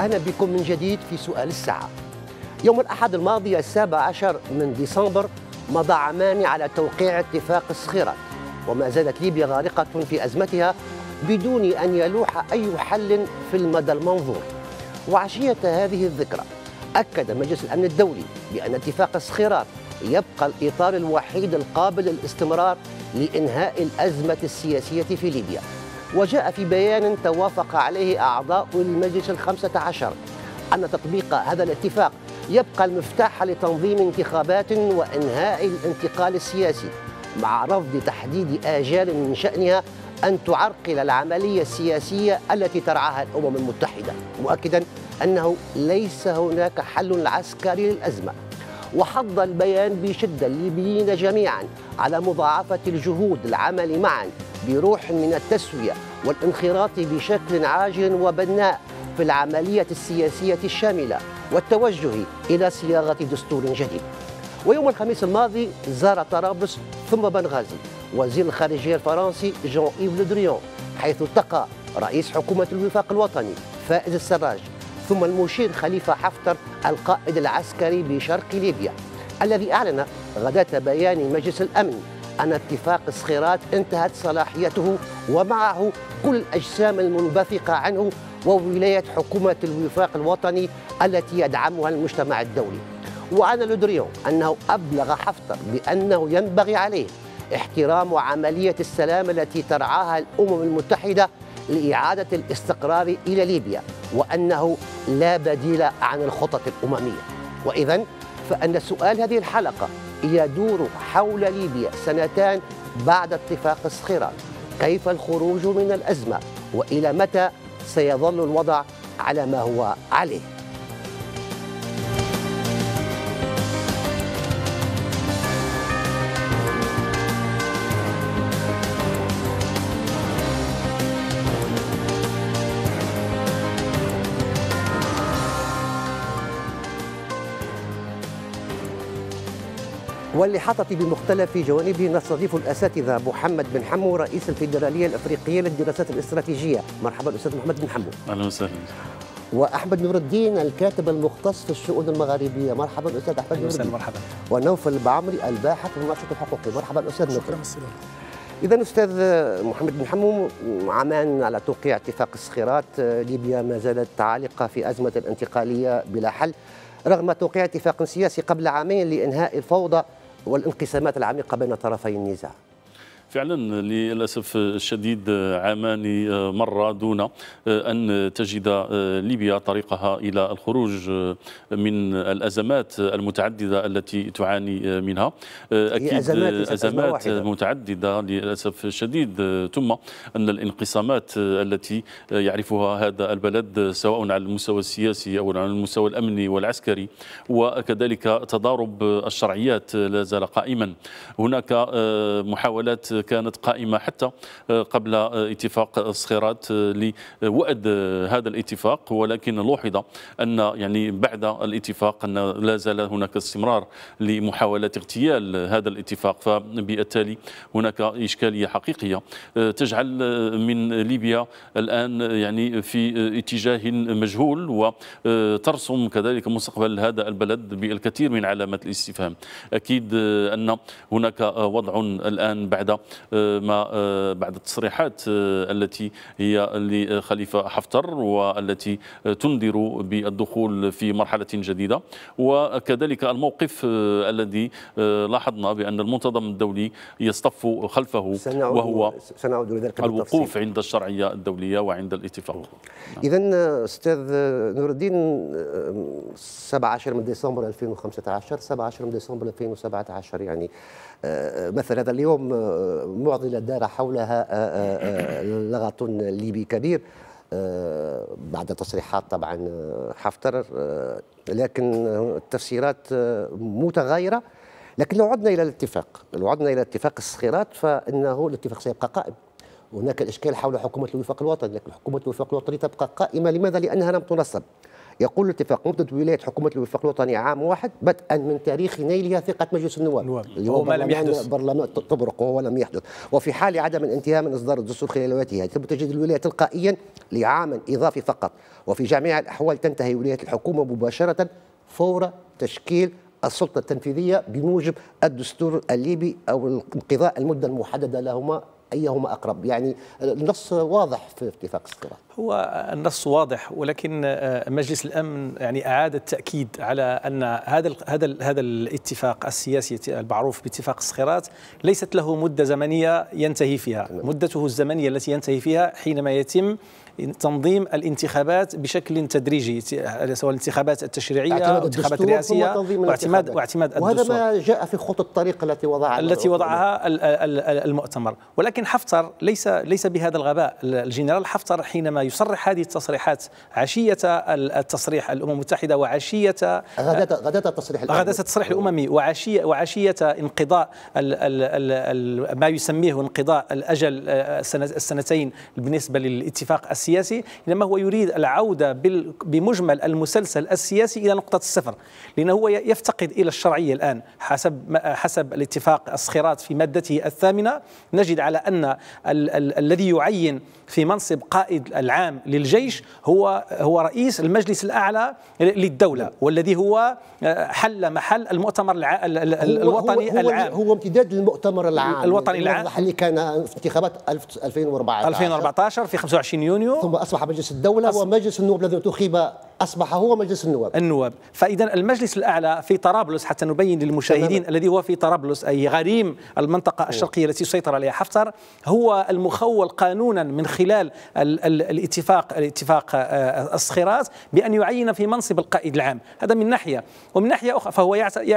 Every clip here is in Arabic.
أهلا بكم من جديد في سؤال الساعة يوم الأحد الماضي السابع عشر من ديسمبر مضى عامان على توقيع اتفاق الصخيرة وما زالت ليبيا غارقة في أزمتها بدون أن يلوح أي حل في المدى المنظور وعشية هذه الذكرى أكد مجلس الأمن الدولي بأن اتفاق الصخيرات يبقى الإطار الوحيد القابل للاستمرار لإنهاء الأزمة السياسية في ليبيا وجاء في بيان توافق عليه أعضاء المجلس الخمسة عشر أن تطبيق هذا الاتفاق يبقى المفتاح لتنظيم انتخابات وإنهاء الانتقال السياسي مع رفض تحديد آجال من شأنها أن تعرقل العملية السياسية التي ترعاها الأمم المتحدة مؤكدا أنه ليس هناك حل عسكري للأزمة وحض البيان بشدة الليبيين جميعا على مضاعفة الجهود العمل معا بروح من التسوية والانخراط بشكل عاجل وبناء في العملية السياسية الشاملة والتوجه إلى صياغة دستور جديد ويوم الخميس الماضي زار طرابلس ثم بنغازي وزير الخارجية الفرنسي جون إيف لودريون حيث التقى رئيس حكومة الوفاق الوطني فائز السراج ثم المشير خليفة حفتر القائد العسكري بشرق ليبيا الذي أعلن غداة بيان مجلس الأمن أن اتفاق الصخيرات انتهت صلاحيته ومعه كل الأجسام المنبثقة عنه وولاية حكومة الوفاق الوطني التي يدعمها المجتمع الدولي وأنا لدريون أنه أبلغ حفتر بأنه ينبغي عليه احترام عملية السلام التي ترعاها الأمم المتحدة لإعادة الاستقرار إلى ليبيا وأنه لا بديل عن الخطط الأممية وإذا فأن سؤال هذه الحلقة يدور حول ليبيا سنتان بعد اتفاق الصخرة كيف الخروج من الأزمة وإلى متى سيظل الوضع على ما هو عليه واللحاطة بمختلف جوانبه نستضيف الأساتذة محمد بن حمو رئيس الفيدرالية الأفريقية للدراسات الاستراتيجية مرحبا أستاذ محمد بن حمو أهلا وسهلا واحمد نور الدين الكاتب المختص في الشؤون المغاربيه مرحبا استاذ احمد نور الدين مرحبا ونوفل بعمري الباحث والناشط الحقوقي مرحبا استاذ نوفل شكرا استاذ اذا استاذ محمد بن حمو عمان على توقيع اتفاق الصخيرات آه، ليبيا ما زالت عالقه في ازمه انتقاليه بلا حل رغم توقيع اتفاق سياسي قبل عامين لانهاء الفوضى والانقسامات العميقة بين طرفي النزاع فعلا للأسف الشديد عامان آه، مرة دون آه، أن تجد آه، ليبيا طريقها إلى الخروج من الأزمات المتعددة التي تعاني منها أكيد أزمات, أزمات متعددة للأسف الشديد ثم أن الانقسامات التي يعرفها هذا البلد سواء على المستوى السياسي أو على المستوى الأمني والعسكري وكذلك تضارب الشرعيات لا زال قائما هناك محاولات كانت قائمة حتى آه، قبل آه، اتفاق الصخيرات آه، لوأد هذا الاتفاق ولكن لوحظ أن يعني بعد الاتفاق أن لا زال هناك استمرار لمحاولات اغتيال هذا الاتفاق فبالتالي هناك إشكالية حقيقية تجعل من ليبيا الآن يعني في اتجاه مجهول وترسم كذلك مستقبل هذا البلد بالكثير من علامات الاستفهام أكيد أن هناك وضع الآن بعد آه، ما آه، بعد التصريحات آه، التي هي لخليفة حفتر والتي تنذر بالدخول في مرحلة جديدة وكذلك الموقف الذي لاحظنا بأن المنتظم الدولي يصطف خلفه سنعود وهو سنعود لذلك الوقوف عند الشرعية الدولية وعند الاتفاق نعم. إذا أستاذ نور الدين 17 من ديسمبر 2015 17 من ديسمبر 2017 يعني مثلا اليوم آه، معضلة دار حولها آه، آه، لغط ليبي كبير بعد تصريحات طبعا حفتر لكن التفسيرات متغايرة لكن لو عدنا إلى الاتفاق لو عدنا إلى اتفاق الصخيرات فإنه الاتفاق سيبقى قائم هناك الإشكال حول حكومة الوفاق الوطني لكن حكومة الوفاق الوطني تبقى قائمة لماذا؟ لأنها لم تنصب يقول الاتفاق مدة ولاية حكومة الوفاق الوطني عام واحد بدءا من تاريخ نيلها ثقة مجلس النواب هو ما لم يحدث برلمان تبرق وهو لم يحدث وفي حال عدم الانتهاء من إصدار الدستور خلال ولايتها يتم تجديد الولاية تلقائيا لعام إضافي فقط وفي جميع الأحوال تنتهي ولاية الحكومة مباشرة فور تشكيل السلطة التنفيذية بموجب الدستور الليبي أو انقضاء المدة المحددة لهما أيهما أقرب يعني النص واضح في اتفاق الصراط هو النص واضح ولكن آه، مجلس الامن يعني اعاد التاكيد على ان هذا هذا هذا الاتفاق السياسي المعروف باتفاق الصخيرات ليست له مده زمنيه ينتهي فيها مدته الزمنيه التي ينتهي فيها حينما يتم تنظيم الانتخابات بشكل تدريجي سواء الانتخابات التشريعيه او الانتخابات الرئاسيه واعتماد واعتماد وهذا ما جاء في خط الطريق التي وضعها التي وضعها المؤتمر ولكن حفتر ليس ليس بهذا الغباء الجنرال حفتر حينما يصرح هذه التصريحات عشيه التصريح الامم المتحده وعشيه غداة التصريح غداة التصريح الاممي وعشيه وعشيه انقضاء ما يسميه انقضاء الاجل آه، السنتين بالنسبه للاتفاق السياسي إنما هو يريد العودة بمجمل المسلسل السياسي إلى نقطة الصفر لأنه هو يفتقد إلى الشرعية الآن حسب حسب الاتفاق الصخيرات في مادته الثامنة نجد على أن ال ال الذي يعين في منصب قائد العام للجيش هو هو رئيس المجلس الأعلى للدولة والذي هو آه، حل محل المؤتمر الع... الوطني هو هو العام هو امتداد للمؤتمر العام الوطني العام اللي كان في انتخابات 2014 2014 في 25 يونيو ثم أصبح مجلس الدولة ومجلس النواب الذي انتخب اصبح هو مجلس النواب النواب فاذا المجلس الاعلى في طرابلس حتى نبين للمشاهدين الذي هو في طرابلس اي غريم المنطقه إيه. الشرقيه التي سيطر عليها حفتر هو المخول قانونا من خلال ال ال الاتفاق الاتفاق آه، الصخيرات بان يعين في منصب القائد العام هذا من ناحيه ومن ناحيه اخرى فهو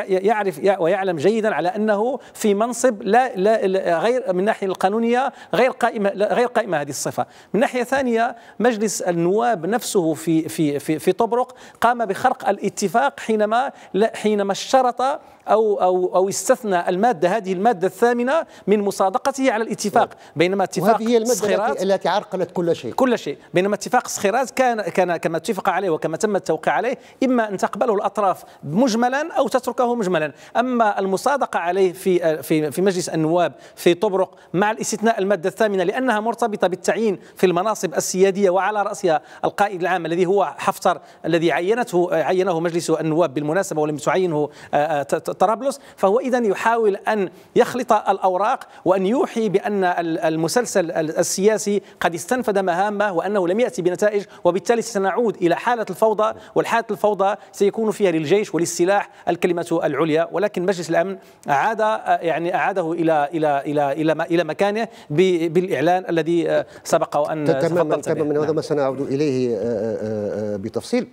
يعرف ويعلم جيدا على انه في منصب لا, لا غير من الناحيه القانونيه غير قائمه غير قائمه هذه الصفه من ناحيه ثانيه مجلس النواب نفسه في في في, في طبرق قام بخرق الاتفاق حينما حينما اشترط أو, أو, أو استثنى المادة هذه المادة الثامنة من مصادقته على الاتفاق نعم. بينما اتفاق وهذه هي المادة التي عرقلت كل شيء كل شيء بينما اتفاق صخيرات كان, كان كما اتفق عليه وكما تم التوقيع عليه إما أن تقبله الأطراف مجملا أو تتركه مجملا أما المصادقة عليه في, في, في مجلس النواب في طبرق مع الاستثناء المادة الثامنة لأنها مرتبطة بالتعيين في المناصب السيادية وعلى رأسها القائد العام الذي هو حفتر الذي عينته عينه مجلس النواب بالمناسبة ولم تعينه آه، آه، طرابلس فهو إذا يحاول أن يخلط الأوراق وأن يوحي بأن المسلسل السياسي قد استنفذ مهامه وأنه لم يأتي بنتائج وبالتالي سنعود إلى حالة الفوضى والحالة الفوضى سيكون فيها للجيش وللسلاح الكلمة العليا ولكن مجلس الأمن عاد يعني أعاده إلى إلى إلى إلى إلى مكانه بالإعلان الذي آه، سبق وأن تماما تماما هذا ما نعم. سنعود إليه آه، آه، بتفصيل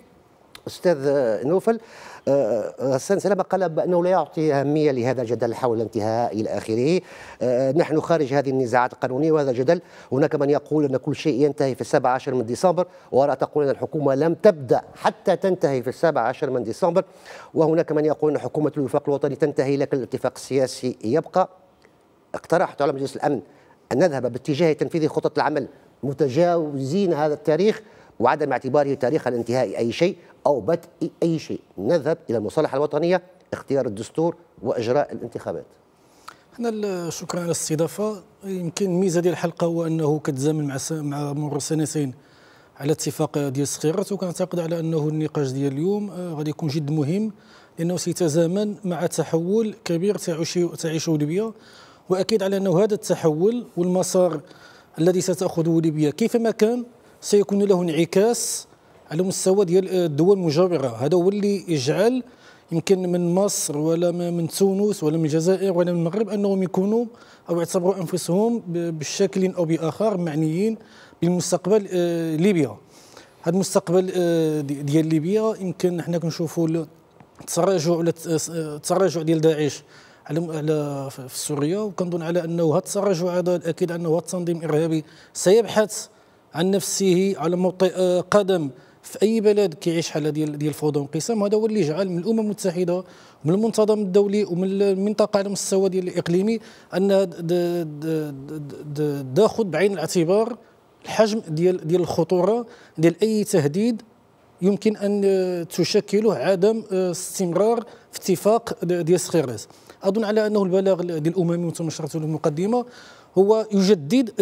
أستاذ نوفل غسان آه، آه، سلامه قال بانه لا يعطي اهميه لهذا الجدل حول الانتهاء الى اخره آه، نحن خارج هذه النزاعات القانونيه وهذا الجدل هناك من يقول ان كل شيء ينتهي في السابع عشر من ديسمبر وراء تقول ان الحكومه لم تبدا حتى تنتهي في السابع عشر من ديسمبر وهناك من يقول ان حكومه الوفاق الوطني تنتهي لكن الاتفاق السياسي يبقى اقترحت على مجلس الامن ان نذهب باتجاه تنفيذ خطط العمل متجاوزين هذا التاريخ وعدم اعتباره تاريخ الانتهاء أي شيء أو بدء أي شيء نذهب إلى المصالحة الوطنية اختيار الدستور وإجراء الانتخابات احنا شكرا على الاستضافه يمكن الميزه ديال الحلقه هو انه كتزامن مع مع مرور سنتين على اتفاق ديال الصغيرات وكنعتقد على انه النقاش ديال اليوم آه، غادي يكون جد مهم لانه سيتزامن مع تحول كبير تعيشه ليبيا واكيد على انه هذا التحول والمسار الذي ستاخذه ليبيا كيفما كان سيكون له انعكاس على مستوى ديال آه، الدول المجاوره هذا هو اللي يجعل يمكن من مصر ولا من تونس ولا من الجزائر ولا من المغرب انهم يكونوا او يعتبروا انفسهم بشكل او باخر معنيين بمستقبل آه، ليبيا هذا المستقبل آه، ديال ليبيا يمكن حنا كنشوفوا التراجع ولا التراجع ديال داعش على على في سوريا وكنظن على انه هذا التراجع هذا الاكيد انه هذا التنظيم الارهابي سيبحث عن نفسه على موطئ آه، قدم في اي بلد كيعيش حاله ديال ديال الفوضى والانقسام هذا هو اللي جعل من الامم المتحده ومن المنتظم الدولي ومن المنطقه على مستوى ديال الاقليمي ان تاخذ بعين الاعتبار الحجم ديال ديال الخطوره ديال اي تهديد يمكن ان آه، تشكله عدم آه، استمرار في اتفاق ديال سخيرس اظن على انه البلاغ ديال الامم وتمشرته المقدمه هو يجدد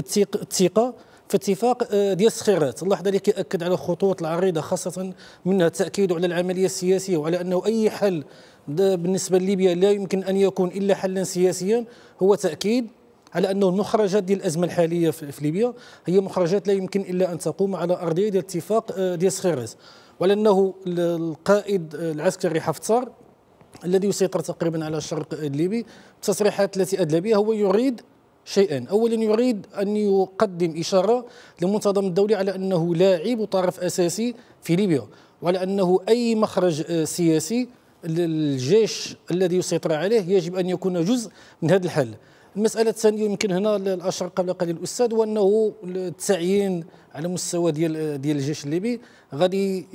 الثقه في اتفاق آه، ديال الصخيرات الله اللي كيأكد على الخطوط العريضة خاصة منها التأكيد على العملية السياسية وعلى أنه أي حل بالنسبة لليبيا لا يمكن أن يكون إلا حلا سياسيا هو تأكيد على انه المخرجات ديال الازمه الحاليه في ليبيا هي مخرجات لا يمكن الا ان تقوم على ارضيه ديال اتفاق آه، ديال وعلى انه القائد آه، العسكري حفتر الذي يسيطر تقريبا على الشرق الليبي التصريحات التي ادلى بها هو يريد شيئين أولا يريد أن يقدم إشارة للمنتظم الدولي على أنه لاعب وطرف أساسي في ليبيا وعلى أنه أي مخرج سياسي للجيش الذي يسيطر عليه يجب أن يكون جزء من هذا الحل المسألة الثانية يمكن هنا الأشر قبل قليل الأستاذ وأنه التعيين على مستوى ديال ديال الجيش الليبي غادي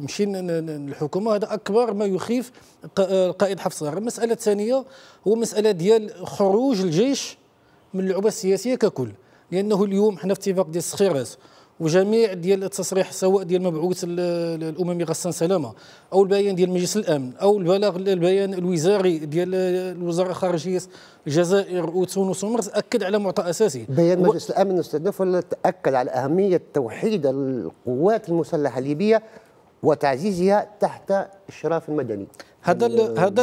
يمشي الحكومة هذا أكبر ما يخيف القائد حفص المسألة الثانية هو مسألة ديال خروج الجيش من اللعبه السياسيه ككل لانه اليوم حنا في اتفاق ديال السخيرات وجميع ديال التصريح سواء ديال مبعوث الاممي غسان سلامه او البيان ديال مجلس الامن او البلاغ البيان الوزاري ديال الوزاره الخارجيه الجزائر وتونس ومرز اكد على معطى اساسي بيان و... مجلس الامن استاذ نفل تاكد على اهميه توحيد القوات المسلحه الليبيه وتعزيزها تحت اشراف مدني هذا يعني هذا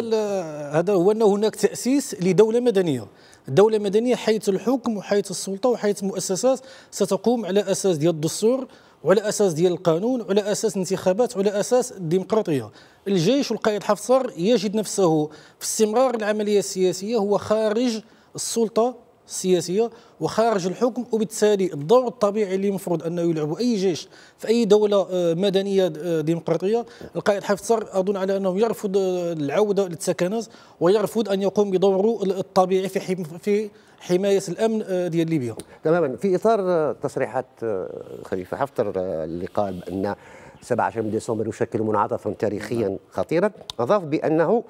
هذا هو ان هناك تاسيس لدوله مدنيه دولة مدنية حيث الحكم وحيث السلطة وحيث المؤسسات ستقوم على أساس ديال الدستور وعلى أساس ديال القانون وعلى أساس انتخابات وعلى أساس الديمقراطية الجيش والقائد حفصر يجد نفسه في استمرار العملية السياسية هو خارج السلطة السياسيه وخارج الحكم وبالتالي الدور الطبيعي اللي المفروض انه يلعبه اي جيش في اي دوله آه، مدنيه آه، ديمقراطيه القائد حفتر اظن على انه يرفض آه، العوده للسكنات ويرفض ان يقوم بدوره الطبيعي في في حمايه الامن ديال ليبيا تماما في اطار تصريحات خليفه حفتر اللي قال بان 17 ديسمبر يشكل منعطفا تاريخيا نعم. خطيرا اضاف بانه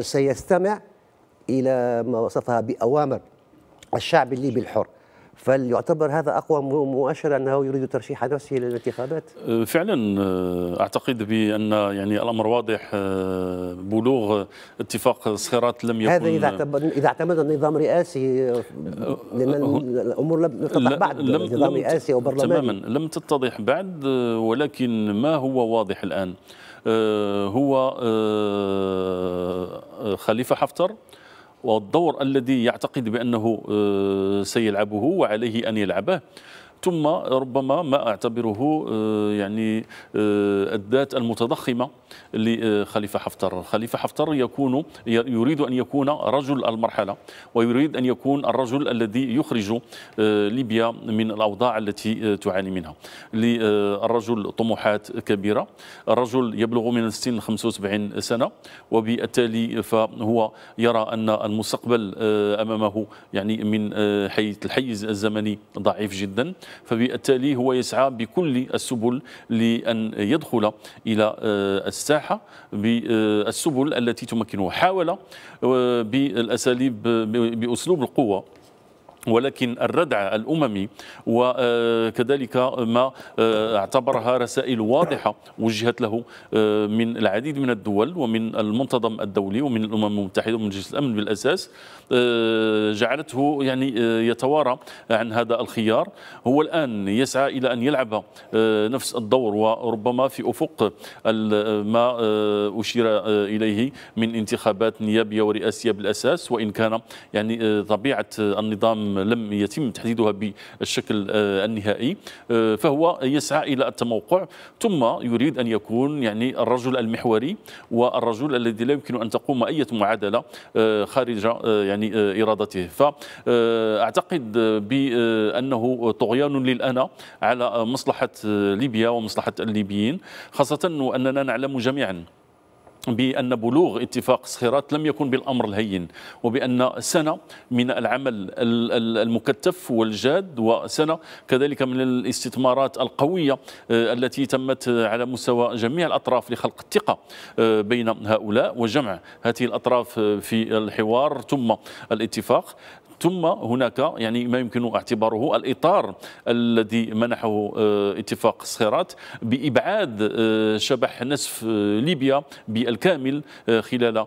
سيستمع الى ما وصفها باوامر الشعب الليبي الحر فليعتبر هذا اقوى مؤشر انه يريد ترشيح نفسه للانتخابات أه، فعلا أه، اعتقد بان يعني الامر واضح أه، بلوغ اتفاق صخيرات لم يكن هذا اذا اذا اعتمد النظام رئاسي لان الامور لم تتضح بعد لم نظام رئاسي او برلماني تماما لم تتضح بعد ولكن ما هو واضح الان هو خليفه حفتر والدور الذي يعتقد بأنه آه، سيلعبه وعليه أن يلعبه ثم ربما ما أعتبره آه، يعني آه، الذات المتضخمة لخليفة حفتر خليفة حفتر يكون يريد أن يكون رجل المرحلة ويريد أن يكون الرجل الذي يخرج آه، ليبيا من الأوضاع التي آه، تعاني منها للرجل طموحات كبيرة الرجل يبلغ من السن 75 سنة وبالتالي فهو يرى أن المستقبل آه، أمامه يعني من حيث الحيز الزمني ضعيف جدا فبالتالي هو يسعى بكل السبل لأن يدخل إلى الساحة بالسبل التي تمكنه حاول آه، بأساليب بأسلوب القوة ولكن الردع الأممي وكذلك ما آه، اعتبرها رسائل واضحة وجهت له آه، من العديد من الدول ومن المنتظم الدولي ومن الأمم المتحدة ومن مجلس الأمن بالأساس آه، جعلته يعني يتوارى عن هذا الخيار هو الآن يسعى إلى أن يلعب نفس الدور وربما في أفق ما أشير إليه من انتخابات نيابية ورئاسية بالأساس وإن كان يعني طبيعة النظام لم يتم تحديدها بالشكل آه، النهائي آه، فهو يسعى الى التموقع ثم يريد ان يكون يعني الرجل المحوري والرجل الذي لا يمكن ان تقوم اي معادله آه، خارج يعني ارادته فاعتقد بانه طغيان للانا على مصلحه ليبيا ومصلحه الليبيين خاصه واننا نعلم جميعا بأن بلوغ اتفاق صخيرات لم يكن بالأمر الهين وبأن سنة من العمل المكثف والجاد وسنة كذلك من الاستثمارات القوية آه، التي تمت على مستوى جميع الأطراف لخلق الثقة آه، بين هؤلاء وجمع هذه الأطراف آه، في الحوار ثم الاتفاق ثم هناك يعني ما يمكن اعتباره الاطار الذي منحه آه، اتفاق صخيرات بابعاد آه، شبح نسف آه، ليبيا بالكامل خلال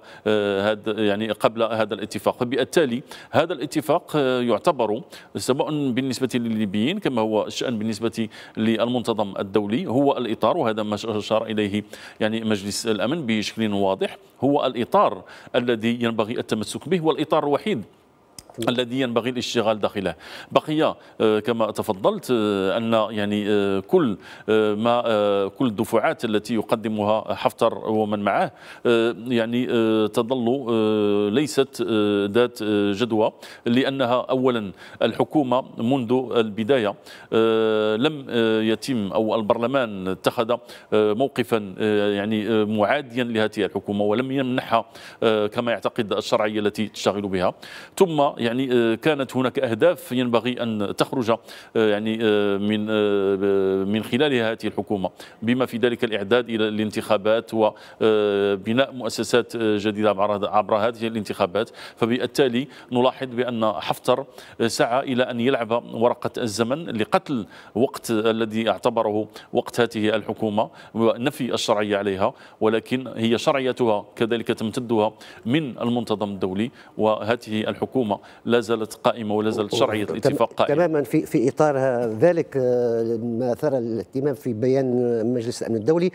هذا يعني قبل هذا الاتفاق فبالتالي هذا الاتفاق يعتبر سواء بالنسبه للليبيين كما هو الشان بالنسبه للمنتظم الدولي هو الاطار وهذا ما اشار اليه يعني مجلس الامن بشكل واضح هو الاطار الذي ينبغي التمسك به والاطار الوحيد الذي ينبغي الاشتغال داخله بقي آه، كما تفضلت آه، ان يعني آه، كل ما كل الدفعات التي يقدمها حفتر ومن معه يعني تظل ليست ذات جدوى لانها اولا الحكومه منذ البدايه لم يتم او البرلمان اتخذ موقفا يعني معاديا لهذه الحكومه ولم يمنحها كما يعتقد الشرعيه التي تشتغل بها ثم يعني آه، كانت هناك أهداف ينبغي أن تخرج آه، يعني آه، من من خلالها هذه الحكومة بما في ذلك الإعداد إلى الانتخابات وبناء مؤسسات جديدة عبر هذه الانتخابات فبالتالي نلاحظ بأن حفتر سعى إلى أن يلعب ورقة الزمن لقتل وقت الذي اعتبره وقت هذه الحكومة ونفي الشرعية عليها ولكن هي شرعيتها كذلك تمتدها من المنتظم الدولي وهذه الحكومة لا زالت قائمه ولا زالت شرعيه الاتفاق قائمه تماما في في اطار ذلك آه، ما اثار الاهتمام في بيان مجلس الامن الدولي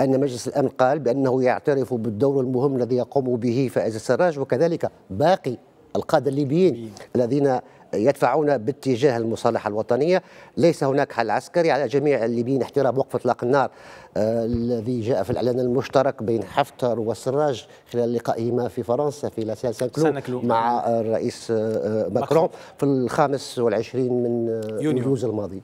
أن مجلس الأمن قال بأنه يعترف بالدور المهم الذي يقوم به فائز السراج وكذلك باقي القادة الليبيين الذين يدفعون باتجاه المصالحة الوطنية ليس هناك حل عسكري على جميع الليبيين احترام وقف اطلاق النار آه، الذي جاء في الإعلان المشترك بين حفتر وسراج خلال لقائهما في فرنسا في لاسال كلو مع الرئيس آه، آه، ماكرون في الخامس والعشرين من يونيو الماضي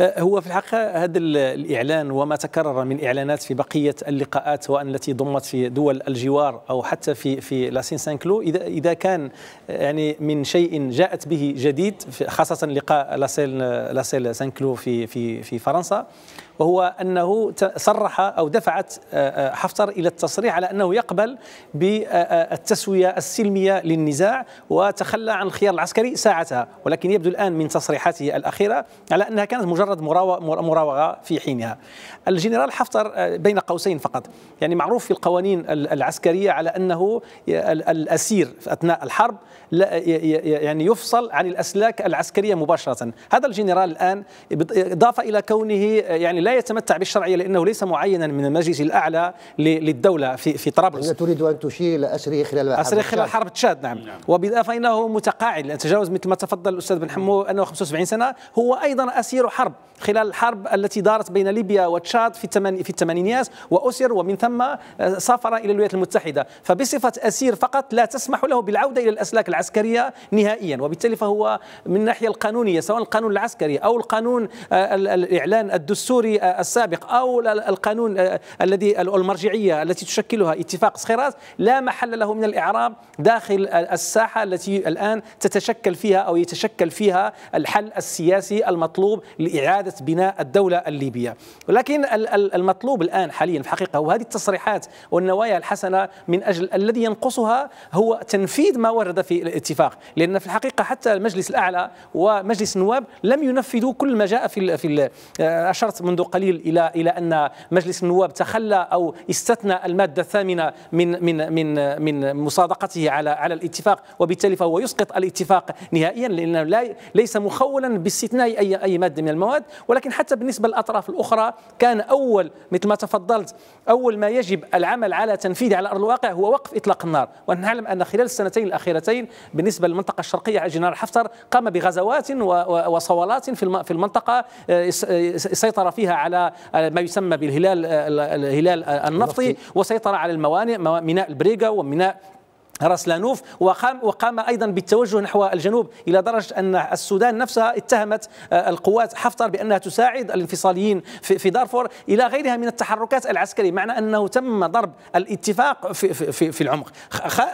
آه، هو في الحقيقه هذا الاعلان وما تكرر من اعلانات في بقيه اللقاءات سواء التي ضمت في دول الجوار او حتى في في لاسين سان كلو اذا اذا كان آه، يعني من شيء جاءت به جديد خاصه لقاء لاسيل لاسيل سان كلو في في في فرنسا وهو أنه صرح أو دفعت آه، آه، حفتر إلى التصريح على أنه يقبل بالتسوية السلمية للنزاع وتخلى عن الخيار العسكري ساعتها ولكن يبدو الآن من تصريحاته الأخيرة على أنها كانت مجرد مراوغة في حينها الجنرال حفتر آه، بين قوسين فقط يعني معروف في القوانين العسكرية على أنه الأسير في أثناء الحرب يعني يفصل عن الأسلاك العسكرية مباشرة هذا الجنرال الآن إضافة إلى كونه يعني لا يتمتع بالشرعية لأنه ليس معينا من المجلس الأعلى للدولة في في طرابلس تريد أن تشير إلى أسره خلال حرب أسره خلال حرب تشاد نعم, نعم. وبالإضافة فإنه متقاعد لأن تجاوز مثل ما تفضل الأستاذ بن حمو أنه 75 سنة هو أيضا أسير حرب خلال الحرب التي دارت بين ليبيا وتشاد في في الثمانينيات وأسر ومن ثم آه، سافر إلى الولايات المتحدة فبصفة أسير فقط لا تسمح له بالعودة إلى الأسلاك العسكرية نهائيا وبالتالي فهو من الناحية القانونية سواء القانون العسكري أو القانون آه، الإعلان الدستوري السابق أو القانون آه، الذي المرجعية التي تشكلها اتفاق سخيرات لا محل له من الإعراب داخل الساحة التي الآن تتشكل فيها أو يتشكل فيها الحل السياسي المطلوب لإعادة بناء الدولة الليبية ولكن المطلوب الآن حاليا في الحقيقة وهذه التصريحات والنوايا الحسنة من أجل الذي ينقصها هو تنفيذ ما ورد في الاتفاق لأن في الحقيقة حتى المجلس الأعلى ومجلس النواب لم ينفذوا كل ما جاء في آه، أشرت منذ قليل الى الى ان مجلس النواب تخلى او استثنى الماده الثامنه من من من من مصادقته على على الاتفاق وبالتالي فهو يسقط الاتفاق نهائيا لانه لا ليس مخولا باستثناء اي اي ماده من المواد ولكن حتى بالنسبه للاطراف الاخرى كان اول مثل ما تفضلت اول ما يجب العمل على تنفيذه على ارض الواقع هو وقف اطلاق النار ونعلم ان خلال السنتين الاخيرتين بالنسبه للمنطقه الشرقيه جنار حفتر قام بغزوات وصوالات في المنطقه آه، آه، سيطر فيها على آه، ما يسمى بالهلال آه، الهلال آه، النفطي وسيطر على الموانئ ميناء البريغا وميناء راسلانوف وقام وقام ايضا بالتوجه نحو الجنوب الى درجه ان السودان نفسها اتهمت آه، القوات حفتر بانها تساعد الانفصاليين في دارفور الى غيرها من التحركات العسكريه معنى انه تم ضرب الاتفاق في في في العمق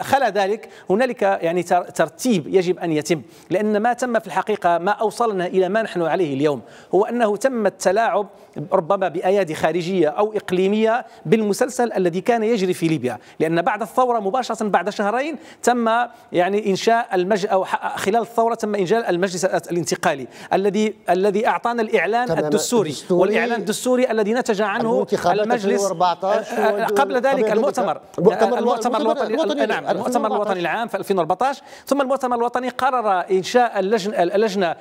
خلا ذلك هنالك يعني ترتيب يجب ان يتم لان ما تم في الحقيقه ما اوصلنا الى ما نحن عليه اليوم هو انه تم التلاعب ربما بايادي خارجيه او اقليميه بالمسلسل الذي كان يجري في ليبيا لان بعد الثوره مباشره بعد شهر شهرين تم يعني انشاء المج او خلال الثوره تم انشاء المجلس الانتقالي الذي الذي اعطانا الاعلان الدستوري, الدستوري والاعلان الدستوري الذي نتج عنه المجلس آه، آه، قبل ذلك المؤتمر آه، المؤتمر, المؤتمر الوطني, الوطني نعم المؤتمر الوطني العام في 2014 ثم المؤتمر الوطني قرر انشاء اللجنه اللجنه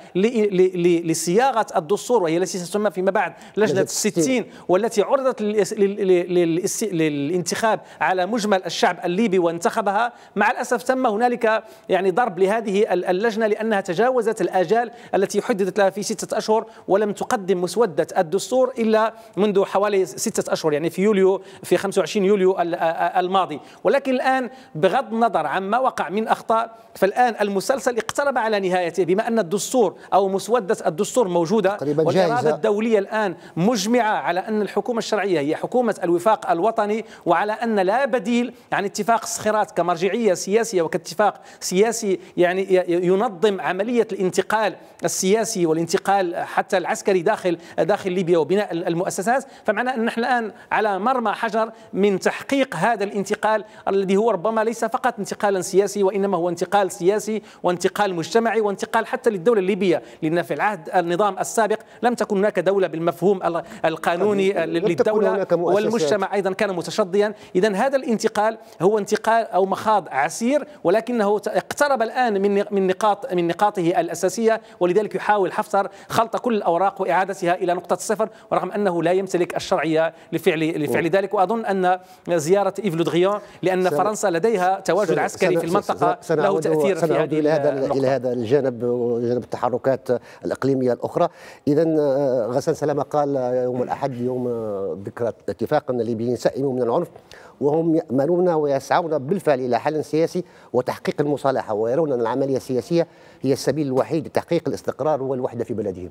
لصياغه الدستور وهي التي ستسمى فيما بعد لجنه 60 والتي عرضت للانتخاب على مجمل الشعب الليبي وانتخبها مع الأسف تم هنالك يعني ضرب لهذه اللجنة لأنها تجاوزت الآجال التي حددت لها في ستة أشهر ولم تقدم مسودة الدستور إلا منذ حوالي ستة أشهر يعني في يوليو في 25 يوليو الماضي ولكن الآن بغض النظر عما وقع من أخطاء فالآن المسلسل اقترب على نهايته بما أن الدستور أو مسودة الدستور موجودة والإرادة الدولية الآن مجمعة على أن الحكومة الشرعية هي حكومة الوفاق الوطني وعلى أن لا بديل عن اتفاق الصخيرات كمرجعيه شيعية سياسية وكاتفاق سياسي يعني ينظم عملية الانتقال السياسي والانتقال حتى العسكري داخل داخل ليبيا وبناء المؤسسات فمعنى أن نحن الآن على مرمى حجر من تحقيق هذا الانتقال الذي هو ربما ليس فقط انتقالا سياسي وإنما هو انتقال سياسي وانتقال مجتمعي وانتقال حتى للدولة الليبية لأن في العهد النظام السابق لم تكن هناك دولة بالمفهوم القانوني طيب، للدولة والمجتمع أيضا كان متشضيا إذا هذا الانتقال هو انتقال أو مخاض مرض عسير ولكنه اقترب الآن من من نقاط من نقاطه الأساسية ولذلك يحاول حفتر خلط كل الأوراق وإعادتها إلى نقطة الصفر ورغم أنه لا يمتلك الشرعية لفعل لفعل ذلك وأظن أن زيارة إيف لودغيان لأن فرنسا لديها تواجد عسكري في المنطقة له تأثير في هذه إلى هذا إلى هذا الجانب وجانب التحركات الإقليمية الأخرى إذا آه، غسان سلامة قال يوم الأحد يوم ذكرى اتفاق الليبيين سئموا من العنف وهم يأملون ويسعون بالفعل إلى حل سياسي وتحقيق المصالحة ويرون أن العملية السياسية هي السبيل الوحيد لتحقيق الاستقرار والوحدة في بلدهم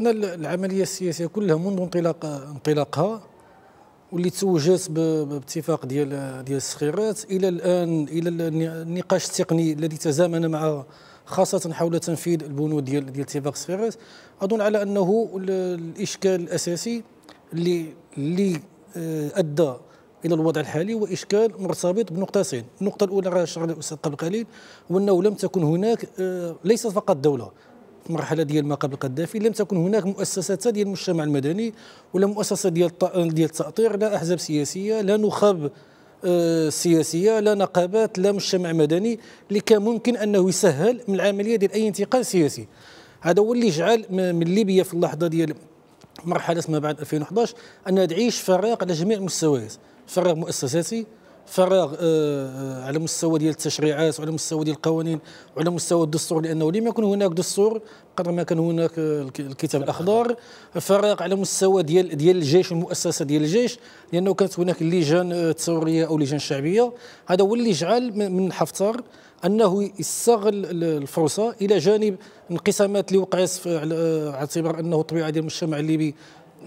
أن العملية السياسية كلها منذ انطلاق انطلاقها واللي توجس باتفاق ديال ديال الصخيرات الى الان الى النقاش التقني الذي تزامن مع خاصه حول تنفيذ البنود ديال ديال اتفاق الصخيرات اظن على انه الاشكال الاساسي اللي اللي آه، ادى الى الوضع الحالي واشكال مرتبط بنقطتين، النقطه الاولى راه شرح الاستاذ قبل قليل هو انه لم تكن هناك آه، ليست فقط دوله في المرحله ديال ما قبل القذافي لم تكن هناك مؤسسات ديال المجتمع المدني ولا مؤسسه ديال ديال التاطير لا احزاب سياسيه لا نخب آه، سياسيه لا نقابات لا مجتمع مدني اللي كان ممكن انه يسهل من العمليه ديال اي انتقال سياسي هذا هو اللي جعل من ليبيا في اللحظه ديال مرحله ما بعد 2011 انها تعيش فراق على جميع المستويات فراغ مؤسساتي فراغ آه، آه، على مستوى ديال التشريعات وعلى مستوى ديال القوانين وعلى مستوى الدستور لانه لم يكن هناك دستور قدر ما كان هناك آه، الكتاب الاخضر فراغ على مستوى ديال ديال الجيش والمؤسسه ديال الجيش لانه كانت هناك اللجان الثوريه او اللجان الشعبيه هذا هو اللي جعل من حفتر انه يستغل الفرصه الى جانب انقسامات اللي وقعت على اعتبار انه الطبيعه ديال المجتمع الليبي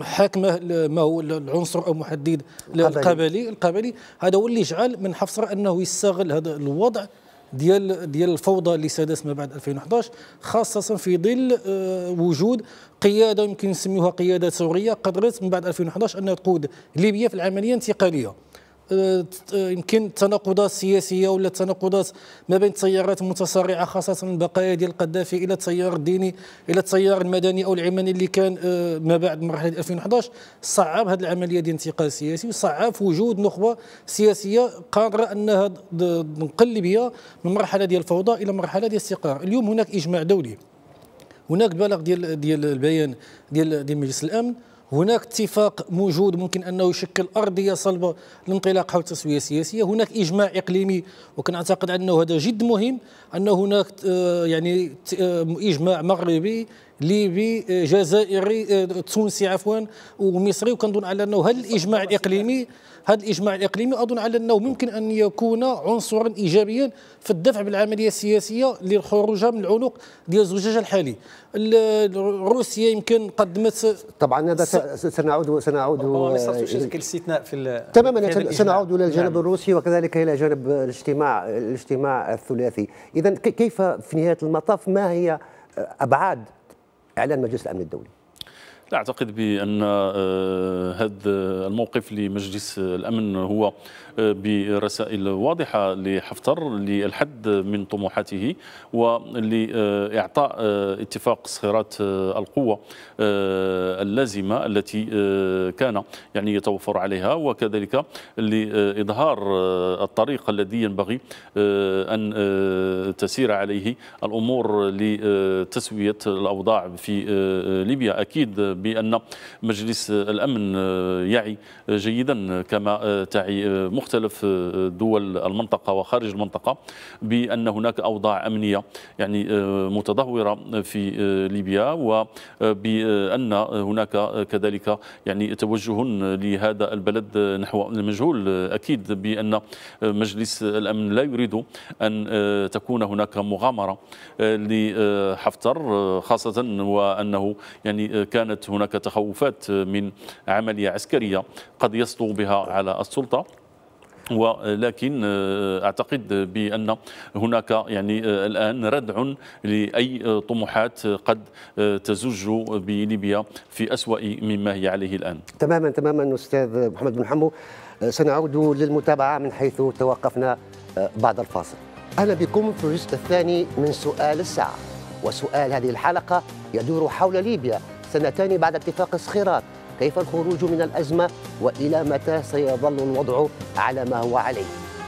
حاكمه ما هو العنصر او محدد القبلي القبلي هذا هو اللي جعل من حفصر انه يستغل هذا الوضع ديال ديال الفوضى اللي سادس ما بعد 2011 خاصه في ظل آه، وجود قياده يمكن نسميوها قياده ثوريه قدرت من بعد 2011 انها تقود ليبيا في العمليه الانتقاليه يمكن تناقضات سياسيه ولا تناقضات ما بين التيارات المتصارعه خاصه البقايا ديال القذافي الى التيار الديني الى التيار المدني او العلماني اللي كان آه، ما بعد مرحله 2011 صعب هذه العمليه ديال الانتقال السياسي وصعب وجود نخبه سياسيه قادره انها بها من مرحله ديال الفوضى الى مرحله ديال الاستقرار اليوم هناك اجماع دولي هناك بلاغ ديال ديال البيان ديال ديال مجلس الامن هناك اتفاق موجود ممكن انه يشكل ارضيه صلبه للانطلاق حول التسويه السياسيه هناك اجماع اقليمي وكنعتقد انه هذا جد مهم ان هناك آه، يعني آه، اجماع مغربي ليبي آه، جزائري تونسي عفوا ومصري وكنظن على انه هل الاجماع الاقليمي هذا الإجماع الإقليمي أظن على أنه ممكن أن يكون عنصرا إيجابيا في الدفع بالعملية السياسية للخروج من العنق ديال الزجاج الحالي روسيا يمكن قدمت طبعا هذا س... سنعود سنعود تلك الاستثناء في تماما سنعود الى الجانب نعم. الروسي وكذلك الى جانب الاجتماع الاجتماع الثلاثي اذا كيف في نهايه المطاف ما هي ابعاد اعلان مجلس الامن الدولي لا أعتقد بأن آه، هذا الموقف لمجلس الأمن هو برسائل واضحة لحفتر للحد من طموحاته ولإعطاء اتفاق صخيرات القوة اللازمة التي كان يعني يتوفر عليها وكذلك لإظهار الطريق الذي ينبغي أن تسير عليه الأمور لتسوية الأوضاع في ليبيا أكيد بأن مجلس الأمن يعي جيدا كما تعي مخ مختلف آه، دول المنطقة وخارج المنطقة بأن هناك أوضاع أمنية يعني آه، متدهورة في آه، ليبيا وبأن هناك كذلك يعني توجه لهذا البلد نحو المجهول أكيد بأن مجلس الأمن لا يريد أن تكون هناك مغامرة لحفتر خاصة وأنه يعني كانت هناك تخوفات من عملية عسكرية قد يسطو بها على السلطة ولكن آه، آه، اعتقد بان هناك يعني آه، الان ردع لاي طموحات قد تزج بليبيا في اسوا مما هي عليه الان. تماما تماما استاذ محمد بن حمو سنعود للمتابعه من حيث توقفنا بعد الفاصل. اهلا بكم في الجزء الثاني من سؤال الساعه وسؤال هذه الحلقه يدور حول ليبيا سنتان بعد اتفاق الصخيرات كيف الخروج من الأزمة وإلى متى سيظل الوضع على ما هو عليه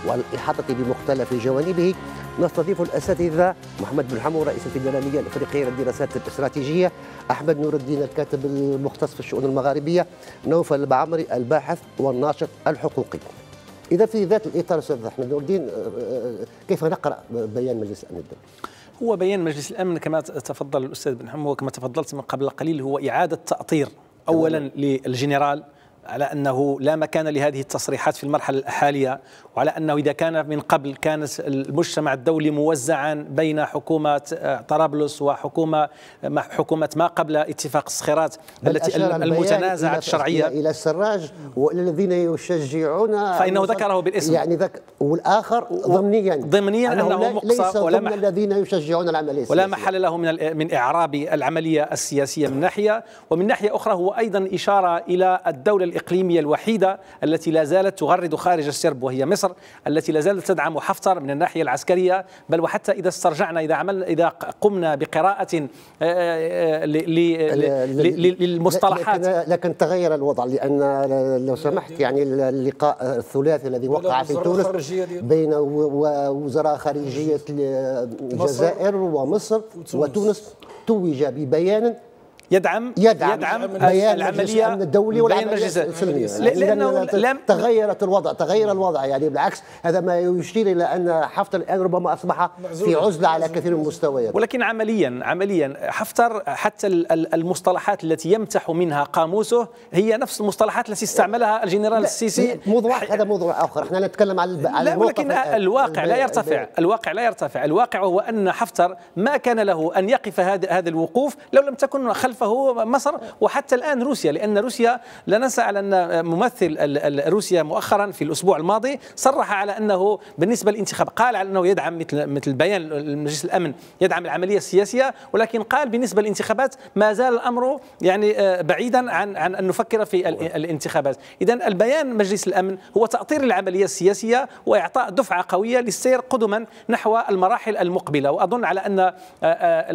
والإحاطة بمختلف جوانبه نستضيف الاساتذه محمد بن حمو رئيس الفيدراليه الافريقيه للدراسات الاستراتيجيه، احمد نور الدين الكاتب المختص في الشؤون المغاربيه، نوفل البعمري الباحث والناشط الحقوقي. اذا في ذات الاطار استاذ احمد نور الدين كيف نقرا بيان مجلس الامن الدولي؟ هو بيان مجلس الامن كما تفضل الاستاذ بن حمو وكما تفضلت من قبل قليل هو اعاده تاطير اولا للجنرال على أنه لا مكان لهذه التصريحات في المرحلة الحالية وعلى أنه إذا كان من قبل كان المجتمع الدولي موزعا بين حكومة آه، طرابلس وحكومة حكومة ما قبل اتفاق الصخيرات التي المتنازعة الشرعية إلى السراج والذين يشجعون فإنه ذكره بالاسم يعني ذك والآخر ضمنيا ضمنيا أنه, أنه مقصى ولا ضمن الذين يشجعون العملية السياسية ولا محل له من من إعراب العملية السياسية من ناحية ومن ناحية أخرى هو أيضا إشارة إلى الدولة الإقليمية الوحيدة التي لا زالت تغرد خارج السرب وهي مصر التي لا زالت تدعم حفتر من الناحية العسكرية بل وحتى إذا استرجعنا إذا عملنا إذا قمنا بقراءة للمصطلحات لكن تغير الوضع لأن لو سمحت يعني اللقاء الثلاثي الذي وقع في تونس بين وزراء خارجية الجزائر ومصر وتونس توج ببيان يدعم يدعم, يدعم بيان العمليه الامن الدولي والعمليه السلميه لانه لم تغيرت الوضع تغير الوضع يعني بالعكس هذا ما يشير الى ان حفتر الان ربما اصبح في عزله على كثير من المستويات ولكن عمليا عمليا حفتر حتى المصطلحات التي يمتح منها قاموسه هي نفس المصطلحات التي استعملها الجنرال السيسي موضوع هذا موضوع اخر احنا نتكلم عن لا ولكن الواقع لا يرتفع الواقع لا يرتفع الواقع هو ان حفتر ما كان له ان يقف هذا الوقوف لو لم تكن خلف خلفه مصر وحتى الآن روسيا لأن روسيا لا ننسى على أن ممثل روسيا مؤخرا في الأسبوع الماضي صرح على أنه بالنسبة للانتخاب قال على أنه يدعم مثل مثل بيان مجلس الأمن يدعم العملية السياسية ولكن قال بالنسبة للانتخابات ما زال الأمر يعني آه، بعيدا عن عن أن نفكر في الانتخابات إذا البيان مجلس الأمن هو تأطير العملية السياسية وإعطاء دفعة قوية للسير قدما نحو المراحل المقبلة وأظن على أن آه، آه،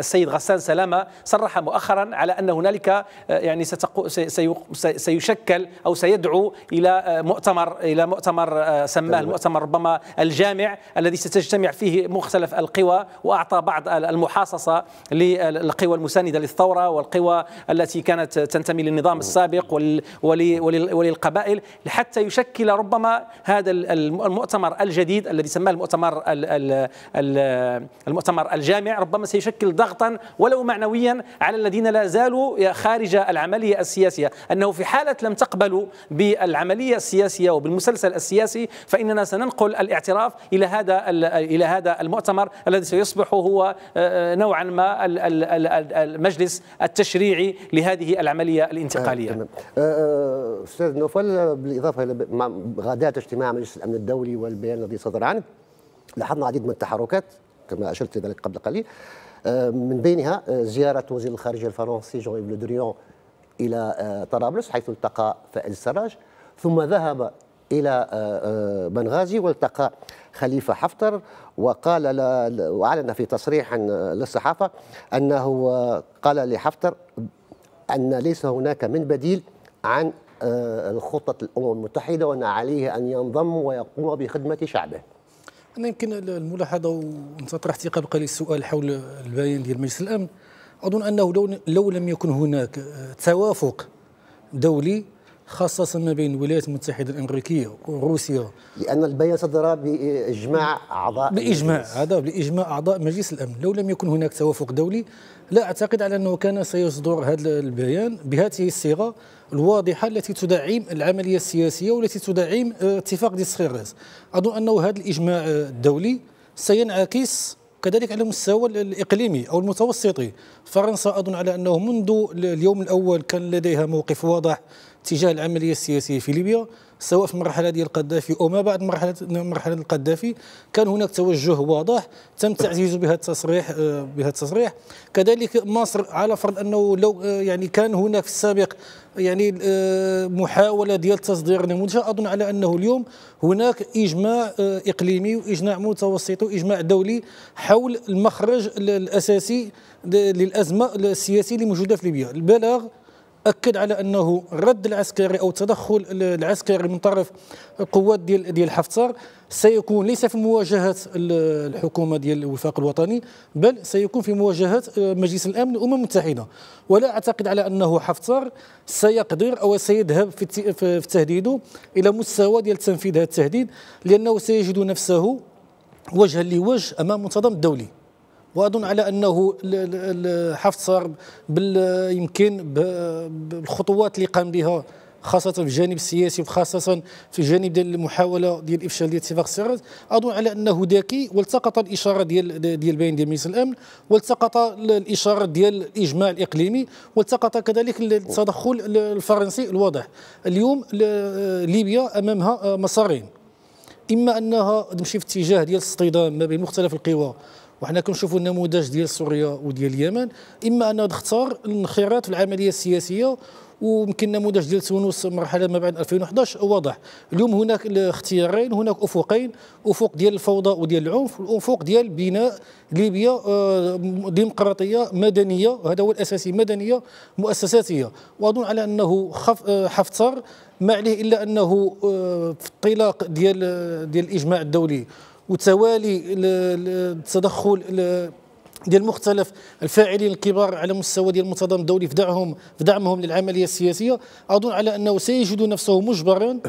السيد غسان سلامة صرح مؤخرا على أن هنالك آه، يعني سيشكل أو سيدعو إلى آه، مؤتمر إلى مؤتمر آه، سماه المؤتمر ربما الجامع الذي ستجتمع فيه مختلف القوى وأعطى بعض المحاصصة للقوى المساندة للثورة والقوى التي كانت تنتمي للنظام السابق وللقبائل حتى يشكل ربما هذا المؤتمر الجديد الذي سماه المؤتمر المؤتمر الجامع ربما سيشكل ضغطا ولو معنويا على الذين لا زالوا خارج العملية السياسية أنه في حالة لم تقبلوا بالعملية السياسية وبالمسلسل السياسي فإننا سننقل الاعتراف إلى هذا إلى هذا المؤتمر الذي سيصبح هو آه، آه، نوعا ما المجلس التشريعي لهذه العملية الانتقالية آه، تمام أستاذ نوفل بالإضافة إلى غادات اجتماع مجلس الأمن الدولي والبيان الذي صدر عنه لاحظنا العديد من التحركات كما أشرت ذلك قبل قليل آه، من بينها آه، زيارة وزير الخارجية الفرنسي جون إيف لودريون إلى آه، طرابلس حيث التقى فائز السراج ثم ذهب إلى بنغازي والتقى خليفة حفتر وقال وأعلن في تصريح للصحافة أنه قال لحفتر أن ليس هناك من بديل عن الخطة الأمم المتحدة وأن عليه أن ينضم ويقوم بخدمة شعبه انا يمكن الملاحظه وانت طرحتي قبل قليل السؤال حول البيان ديال مجلس الامن اظن انه لو, لو لم يكن هناك آه، توافق دولي خاصة ما بين الولايات المتحدة الأمريكية وروسيا لأن البيان صدر بإجماع أعضاء بإجماع هذا بإجماع أعضاء مجلس الأمن لو لم يكن هناك توافق دولي لا أعتقد على أنه كان سيصدر هذا البيان بهذه الصيغة الواضحه التي تدعم العمليه السياسيه والتي تدعم اتفاق ديس اظن انه هذا الاجماع الدولي سينعكس كذلك على المستوى الاقليمي او المتوسطي فرنسا اظن على انه منذ اليوم الاول كان لديها موقف واضح تجاه العمليه السياسيه في ليبيا سواء في المرحله ديال القذافي او ما بعد مرحله مرحله القذافي كان هناك توجه واضح تم تعزيزه بهذا التصريح آه، بهذا التصريح كذلك مصر على فرض انه لو آه، يعني كان هناك في السابق يعني آه، محاوله ديال تصدير نموذج اظن على انه اليوم هناك اجماع اقليمي واجماع متوسطي واجماع دولي حول المخرج الاساسي للازمه السياسيه اللي موجوده في ليبيا البلاغ اكد على انه الرد العسكري او التدخل العسكري من طرف القوات ديال ديال حفتر سيكون ليس في مواجهه الحكومه ديال الوفاق الوطني بل سيكون في مواجهه آه، مجلس الامن الامم المتحده ولا اعتقد على انه حفتر سيقدر او سيذهب في في تهديده الى مستوى ديال تنفيذ هذا التهديد لانه سيجد نفسه وجها لوجه امام منتظم دولي واظن على انه حفظ صار يمكن بالخطوات اللي قام بها خاصة في الجانب السياسي وخاصة في الجانب ديال المحاولة ديال إفشال ديال اتفاق السرات، أظن على أنه ذكي والتقط الإشارة ديال ديال بين ديال مجلس الأمن والتقط الإشارة ديال الإجماع الإقليمي والتقط كذلك التدخل الفرنسي الواضح اليوم ليبيا أمامها آه، مسارين إما أنها تمشي في اتجاه ديال الاصطدام ما بين مختلف القوى وحنا كنشوفوا النموذج ديال سوريا وديال اليمن اما ان تختار الانخراط في العمليه السياسيه ويمكن نموذج ديال تونس مرحله ما بعد 2011 واضح اليوم هناك اختيارين هناك افقين افق ديال الفوضى وديال العنف والافق ديال بناء ليبيا آه، ديمقراطيه مدنيه وهذا هو الاساسي مدنيه مؤسساتيه واظن على انه آه، حفتر ما عليه الا انه آه، في الطلاق ديال ديال الاجماع الدولي وتوالي التدخل ديال مختلف الفاعلين الكبار على مستوى ديال المنتظم الدولي في دعمهم في دعمهم للعمليه السياسيه اظن على انه سيجد نفسه مجبرا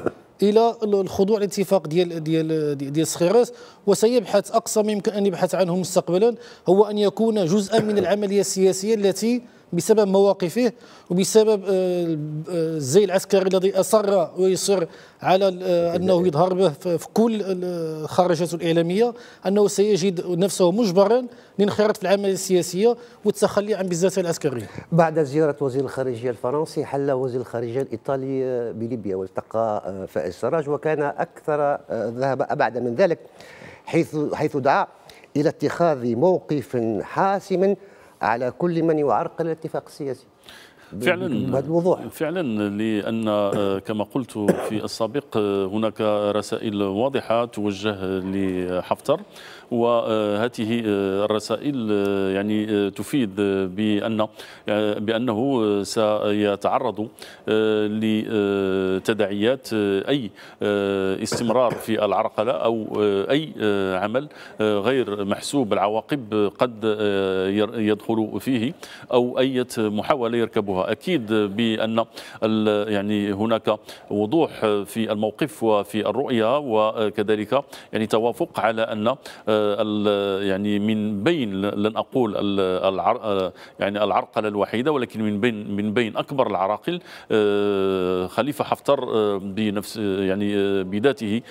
الى الخضوع لاتفاق ديال ديال ديال سخيراس وسيبحث اقصى ما يمكن ان يبحث عنه مستقبلا هو ان يكون جزءا من العمليه السياسيه التي بسبب مواقفه وبسبب آه، آه، الزي العسكري الذي اصر ويصر على آه، انه يظهر به في كل خرجاته الاعلاميه انه سيجد نفسه مجبرا لانخراط في العمليه السياسيه والتخلي عن بزاف العسكريه. بعد زياره وزير الخارجيه الفرنسي حل وزير الخارجيه الايطالي بليبيا والتقى فائز سراج وكان اكثر ذهب ابعد من ذلك حيث حيث دعا الى اتخاذ موقف حاسم على كل من يعرقل الاتفاق السياسي فعلا بهذا فعلا لان آه، كما قلت في السابق آه، هناك رسائل واضحه توجه لحفتر وهذه آه، الرسائل آه، يعني آه، تفيد بأن بأنه سيتعرض لتداعيات أي استمرار في العرقلة أو أي عمل غير محسوب العواقب قد يدخل فيه أو أي محاولة يركبها أكيد بأن يعني هناك وضوح في الموقف وفي الرؤية وكذلك يعني توافق على أن يعني من بين لن اقول العر يعني العرقله الوحيده ولكن من بين من بين اكبر العراقل آه، خليفه حفتر آه، بنفس يعني آه، بذاته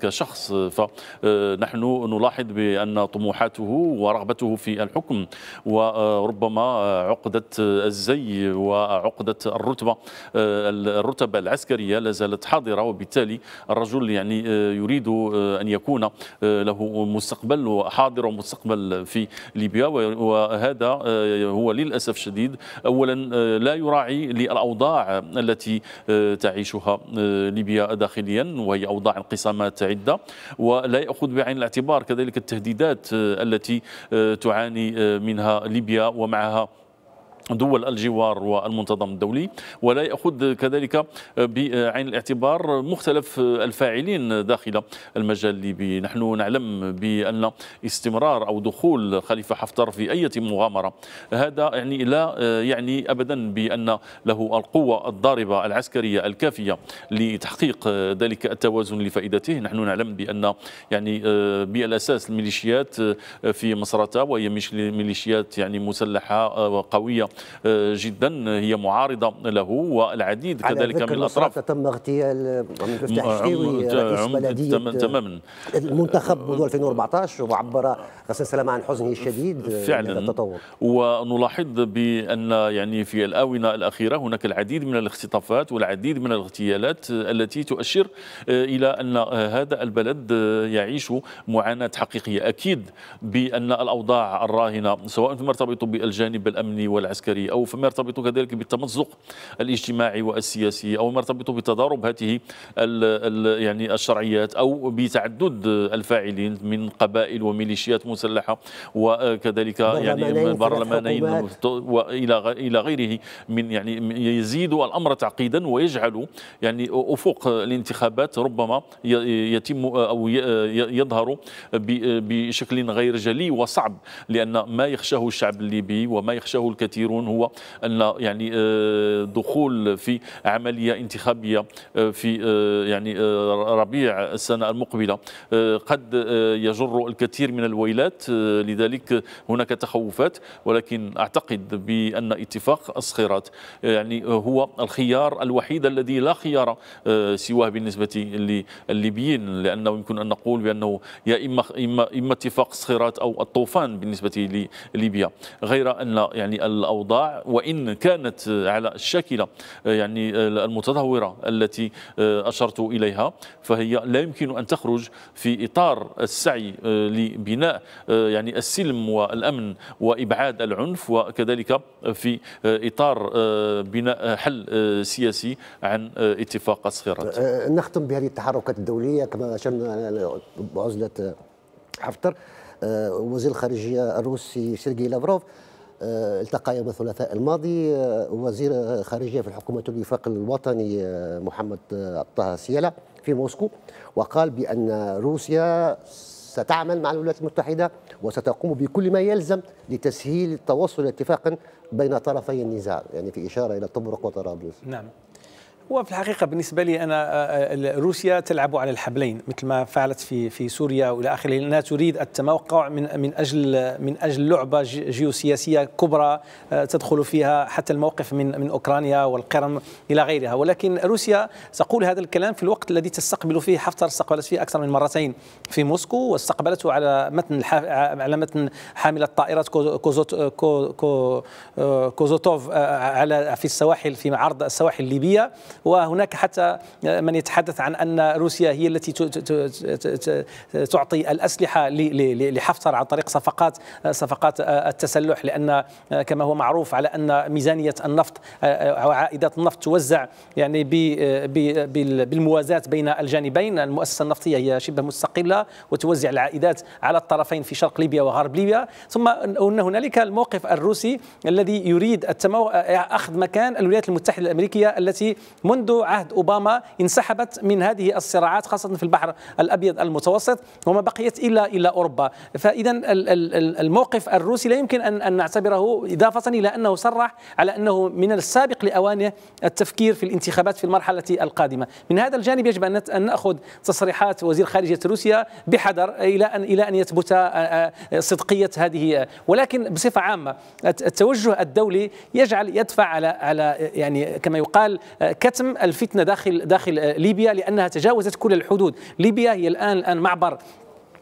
كشخص فنحن نلاحظ بان طموحاته ورغبته في الحكم وربما عقده الزي وعقده الرتبه الرتب العسكريه لا زالت حاضره وبالتالي الرجل يعني يريد ان يكون له مستقبل وحاضر ومستقبل في ليبيا وهذا آه، هو للأسف الشديد أولا آه، لا يراعي للأوضاع التي آه، تعيشها ليبيا داخليا وهي أوضاع انقسامات عدة ولا يأخذ بعين الاعتبار كذلك التهديدات التي تعاني منها ليبيا ومعها دول الجوار والمنتظم الدولي ولا ياخذ كذلك بعين الاعتبار مختلف الفاعلين داخل المجال الليبي نحن نعلم بان استمرار او دخول خليفه حفتر في اي مغامره هذا يعني لا يعني ابدا بان له القوه الضاربه العسكريه الكافيه لتحقيق ذلك التوازن لفائدته نحن نعلم بان يعني بالاساس الميليشيات في مصراتة وهي ميليشيات يعني مسلحه وقويه آه، جدا هي معارضة له والعديد كذلك من الأطراف تم اغتيال مفتاح بلدية تماما المنتخب آه، منذ 2014 وعبر غسان سلامة عن حزنه الشديد فعلا التطور ونلاحظ بأن يعني في الآونة الأخيرة هناك العديد من الاختطافات والعديد من الاغتيالات التي تؤشر آه، إلى أن هذا البلد يعيش معاناة حقيقية أكيد بأن الأوضاع الراهنة سواء فيما يرتبط بالجانب الأمني والعسكري العسكري أو فيما يرتبط كذلك بالتمزق الاجتماعي والسياسي أو ما يرتبط بتضارب هذه يعني الشرعيات أو بتعدد الفاعلين من قبائل وميليشيات مسلحة وكذلك يعني برلمانين والى الى غيره من يعني يزيد الامر تعقيدا ويجعل يعني افق الانتخابات ربما يتم او يظهر بشكل غير جلي وصعب لان ما يخشاه الشعب الليبي وما يخشاه الكثير يشعرون هو أن يعني آه، دخول في عملية انتخابية آه، في آه، يعني ربيع السنة المقبلة قد يجر الكثير من الويلات لذلك هناك تخوفات ولكن أعتقد بأن اتفاق الصخيرات يعني هو الخيار الوحيد الذي لا خيار سواه بالنسبة للليبيين لأنه يمكن أن نقول بأنه يا إما إما إما اتفاق الصخيرات أو الطوفان بالنسبة لليبيا غير أن يعني الأوضاع الأوضاع وإن كانت آه، على الشاكلة آه، يعني آه، المتدهورة التي أشرت إليها فهي لا يمكن أن تخرج في إطار السعي لبناء يعني السلم والأمن وإبعاد العنف وكذلك في إطار بناء حل سياسي عن اتفاق الصخيرات نختم بهذه التحركات الدولية كما أشرنا بعزلة حفتر وزير الخارجية الروسي سيرجي لافروف آه، التقى يوم الثلاثاء الماضي آه، وزير خارجية في الحكومة الوفاق الوطني آه، محمد طه سيلا في موسكو وقال بأن روسيا ستعمل مع الولايات المتحدة وستقوم بكل ما يلزم لتسهيل التوصل لاتفاق بين طرفي النزاع يعني في إشارة إلى طبرق وطرابلس نعم هو في الحقيقة بالنسبة لي أنا آه، آه، روسيا تلعب على الحبلين مثل ما فعلت في في سوريا وإلى آخره لأنها تريد التموقع من من أجل من أجل لعبة جيوسياسية كبرى آه، تدخل فيها حتى الموقف من من أوكرانيا والقرم إلى غيرها ولكن روسيا تقول هذا الكلام في الوقت الذي تستقبل فيه حفتر استقبلت فيه أكثر من مرتين في موسكو واستقبلته على متن على متن حاملة الطائرات كوزوت كوزوتوف على في السواحل في عرض السواحل الليبية وهناك حتى من يتحدث عن أن روسيا هي التي تعطي الأسلحة لحفتر عن طريق صفقات صفقات التسلح لأن كما هو معروف على أن ميزانية النفط أو عائدات النفط توزع يعني بالموازاة بين الجانبين المؤسسة النفطية هي شبه مستقلة وتوزع العائدات على الطرفين في شرق ليبيا وغرب ليبيا ثم أن هنالك الموقف الروسي الذي يريد أخذ مكان الولايات المتحدة الأمريكية التي منذ عهد أوباما انسحبت من هذه الصراعات خاصة في البحر الأبيض المتوسط وما بقيت إلا إلى أوروبا فإذا الموقف الروسي لا يمكن أن نعتبره إضافة إلى أنه صرح على أنه من السابق لأوانه التفكير في الانتخابات في المرحلة القادمة من هذا الجانب يجب أن نأخذ تصريحات وزير خارجية روسيا بحذر إلى أن إلى أن يثبت صدقية هذه ولكن بصفة عامة التوجه الدولي يجعل يدفع على على يعني كما يقال كت كتم الفتنه داخل داخل آه، ليبيا لانها تجاوزت كل الحدود، ليبيا هي الان الان معبر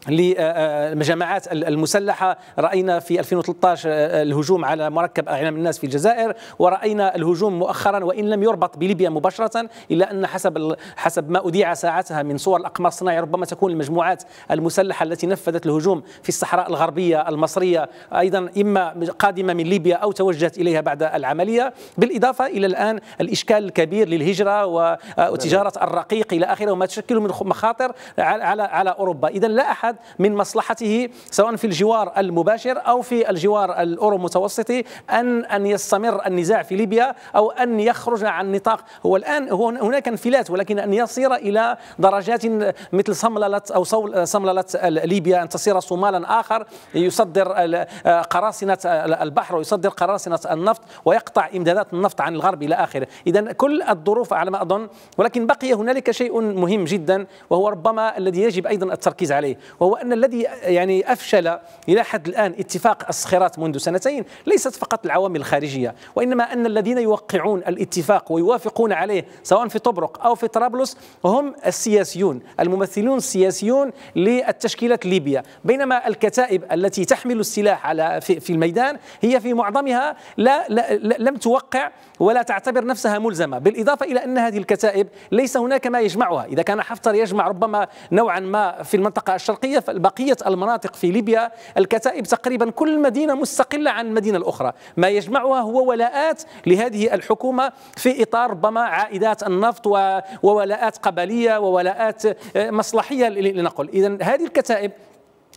لجماعات المسلحة رأينا في 2013 الهجوم على مركب أعلام الناس في الجزائر ورأينا الهجوم مؤخرا وإن لم يربط بليبيا مباشرة إلا أن حسب حسب ما أذيع ساعتها من صور الأقمار الصناعية ربما تكون المجموعات المسلحة التي نفذت الهجوم في الصحراء الغربية المصرية أيضا إما قادمة من ليبيا أو توجهت إليها بعد العملية بالإضافة إلى الآن الإشكال الكبير للهجرة نعم. وتجارة الرقيق إلى آخره وما تشكله من مخاطر على أوروبا إذا لا أحد الاتحاد من مصلحته سواء في الجوار المباشر أو في الجوار الأورو متوسطي أن أن يستمر النزاع في ليبيا أو أن يخرج عن نطاق هو الآن هو هناك انفلات ولكن أن يصير إلى درجات مثل صمللة أو صمللة ليبيا أن تصير صومالا آخر يصدر آه، قراصنة البحر ويصدر قراصنة النفط ويقطع إمدادات النفط عن الغرب إلى آخره إذا كل الظروف على ما أظن ولكن بقي هنالك شيء مهم جدا وهو ربما الذي يجب أيضا التركيز عليه وهو أن الذي يعني أفشل إلى حد الآن اتفاق الصخيرات منذ سنتين ليست فقط العوامل الخارجية وإنما أن الذين يوقعون الاتفاق ويوافقون عليه سواء في طبرق أو في طرابلس هم السياسيون الممثلون السياسيون للتشكيلات الليبية بينما الكتائب التي تحمل السلاح على في الميدان هي في معظمها لا, لا, لا لم توقع ولا تعتبر نفسها ملزمة بالإضافة إلى أن هذه الكتائب ليس هناك ما يجمعها إذا كان حفتر يجمع ربما نوعا ما في المنطقة الشرقية بقية بقية المناطق في ليبيا الكتائب تقريبا كل مدينة مستقلة عن المدينة الأخرى ما يجمعها هو ولاءات لهذه الحكومة في إطار ربما عائدات النفط وولاءات قبلية وولاءات آه، مصلحية لنقل إذا هذه الكتائب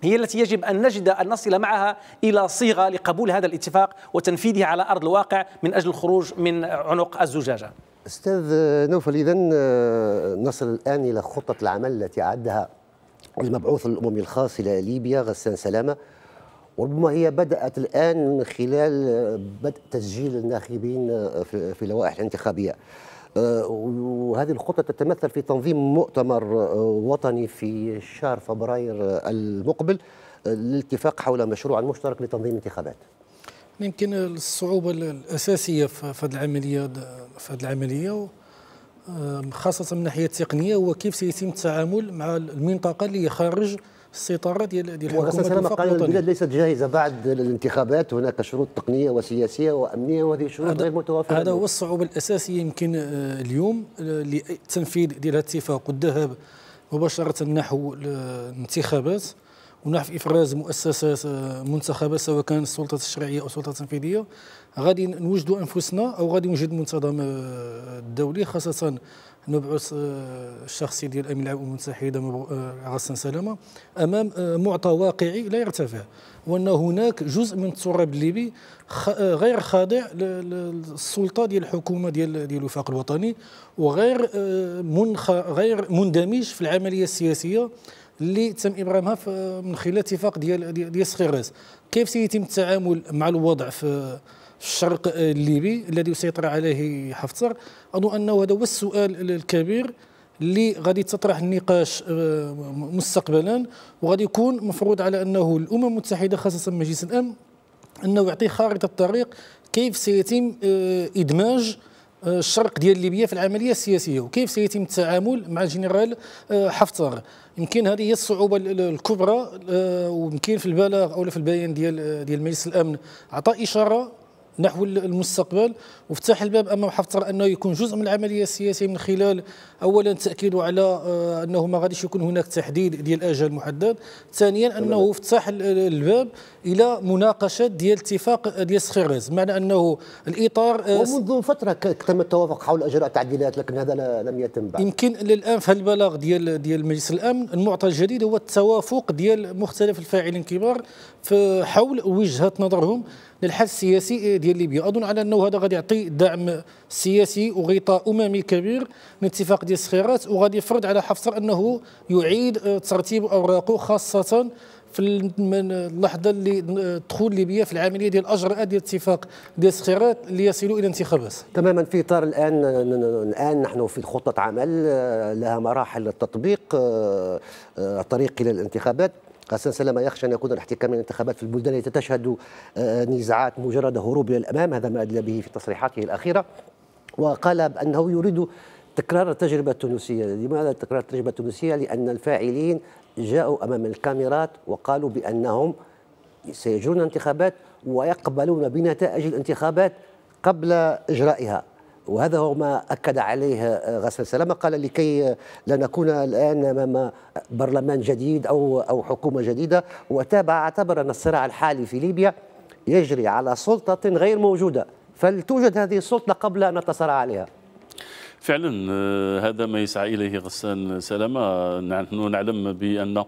هي التي يجب أن نجد أن نصل معها إلى صيغة لقبول هذا الاتفاق وتنفيذه على أرض الواقع من أجل الخروج من عنق الزجاجة أستاذ نوفل إذا آه، نصل الآن إلى خطة العمل التي أعدها المبعوث الأممي الخاص إلى ليبيا غسان سلامة وربما هي بدأت الآن من خلال بدء تسجيل الناخبين في اللوائح الانتخابية آه، وهذه الخطة تتمثل في تنظيم مؤتمر آه، وطني في شهر فبراير المقبل آه، للاتفاق حول مشروع مشترك لتنظيم انتخابات يمكن الصعوبة الأساسية في هذه العملية في هذه العملية خاصة من الناحية التقنية هو كيف سيتم التعامل مع المنطقة اللي خارج السيطرة ديال ديال الحكومة الوطنيه. البلاد ليست جاهزة بعد الانتخابات هناك شروط تقنية وسياسية وأمنية وهذه الشروط غير متوافقه هذا هو الصعوبة الأساسية يمكن أه، اليوم أه، لتنفيذ ديال هذا الاتفاق والذهاب مباشرة نحو الانتخابات ونحو إفراز مؤسسات أه، منتخبة سواء كانت السلطة التشريعية أو السلطة التنفيذية غادي نوجدوا انفسنا او غادي نوجد منتظم الدولي آه، خاصه نبعث آه، الشخصي ديال الامين العام أمم المتحده عاصم آه، سلامه امام معطى واقعي لا يرتفع وان هناك جزء من التراب الليبي غير خاضع للسلطه ديال الحكومه ديال ديال الوفاق الوطني وغير منخ غير مندمج في العمليه السياسيه اللي تم ابرامها من خلال اتفاق ديال ديال صغيرس كيف سيتم التعامل مع الوضع في الشرق الليبي الذي سيطر عليه حفتر اظن انه هذا هو السؤال الكبير اللي غادي تطرح النقاش آه، مستقبلا وغادي يكون مفروض على انه الامم المتحده خاصه مجلس الامن انه يعطي خارطه الطريق كيف سيتم آه، ادماج آه، الشرق ديال ليبيا في العمليه السياسيه وكيف سيتم التعامل مع الجنرال حفتر يمكن هذه هي الصعوبه الكبرى ويمكن في البلاغ او في البيان ديال ديال مجلس الامن عطى اشاره نحو المستقبل وفتح الباب امام حفتر انه يكون جزء من العمليه السياسيه من خلال اولا تاكيده على آه، انه ما غاديش يكون هناك تحديد ديال اجل محدد ثانيا انه فتح الباب الى مناقشه ديال اتفاق ديال سخيرز معنى انه الاطار آه، ومنذ فتره تم التوافق حول اجراء تعديلات لكن هذا لم يتم بعد يمكن للان في البلاغ ديال ديال مجلس الامن المعطى الجديد هو التوافق ديال مختلف الفاعلين الكبار حول وجهه نظرهم للحل السياسي ديال ليبيا اظن على انه هذا غادي يعطي دعم سياسي وغطاء اممي كبير لاتفاق ديال الصخيرات وغادي يفرض على حفتر انه يعيد ترتيب اوراقه خاصه في اللحظه اللي دخول ليبيا في العمليه ديال الاجراءات ديال اتفاق ديال الصخيرات ليصلوا الى انتخابات تماما في اطار الان الان نحن في خطه عمل لها مراحل التطبيق الطريق آه، الى الانتخابات قاسم سلامه يخشى ان يكون الاحتكام من الانتخابات في البلدان التي تشهد آه، نزاعات مجرد هروب الى الامام هذا ما ادلى به في تصريحاته الاخيره وقال بانه يريد تكرار التجربه التونسيه لماذا تكرار التجربه التونسيه لان الفاعلين جاءوا امام الكاميرات وقالوا بانهم سيجرون انتخابات ويقبلون بنتائج الانتخابات قبل اجرائها وهذا هو ما أكد عليه آه، غسان سلامة قال لكي لا نكون الآن أمام برلمان جديد أو أو حكومة جديدة وتابع اعتبر أن الصراع الحالي في ليبيا يجري على سلطة غير موجودة فلتوجد هذه السلطة قبل أن نتصارع عليها فعلا آه، هذا ما يسعى إليه غسان سلامة نحن نعلم بأن آه،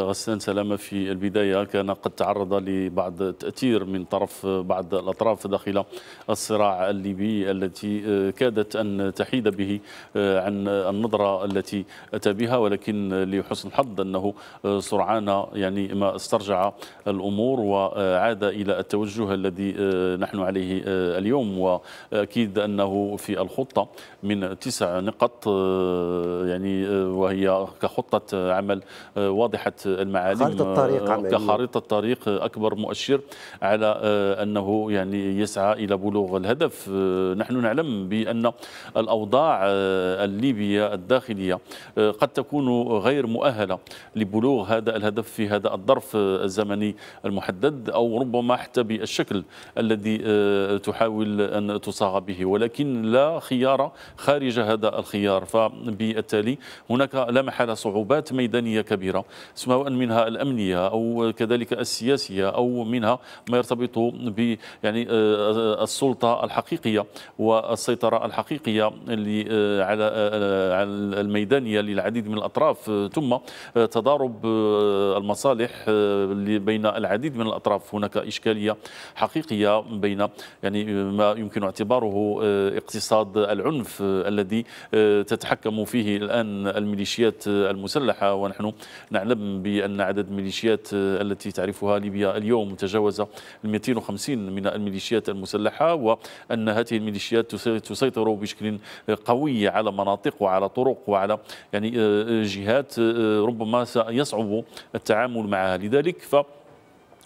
غسان سلامة في البداية كان قد تعرض لبعض التأثير من طرف بعض الأطراف داخل الصراع الليبي التي آه، كادت أن تحيد به عن النظرة التي أتى بها ولكن لحسن الحظ أنه سرعان يعني ما استرجع الأمور وعاد إلى التوجه الذي نحن عليه اليوم وأكيد أنه في الخطة من تسع نقط آه، يعني آه، وهي كخطة عمل آه، واضحة المعالم خارطة الطريق كخارطة طريق أكبر مؤشر على أنه يعني يسعى إلى بلوغ الهدف نحن نعلم بأن الأوضاع الليبية الداخلية قد تكون غير مؤهلة لبلوغ هذا الهدف في هذا الظرف الزمني المحدد أو ربما حتى بالشكل الذي تحاول أن تصاغ به ولكن لا خيار خارج خارج هذا الخيار فبالتالي هناك لا محالة صعوبات ميدانية كبيرة سواء منها الأمنية أو كذلك السياسية أو منها ما يرتبط ب يعني آه، السلطة الحقيقية والسيطرة الحقيقية آه، آه، على الميدانية للعديد من الأطراف ثم تضارب المصالح بين العديد من الأطراف هناك إشكالية حقيقية بين يعني ما يمكن اعتباره اقتصاد العنف الذي آه، تتحكم فيه الآن الميليشيات المسلحة ونحن نعلم بأن عدد الميليشيات آه، التي تعرفها ليبيا اليوم تجاوز 250 من الميليشيات المسلحة وأن هذه الميليشيات تسيطر بشكل قوي على مناطق وعلى طرق وعلى يعني آه، جهات ربما سيصعب التعامل معها لذلك ف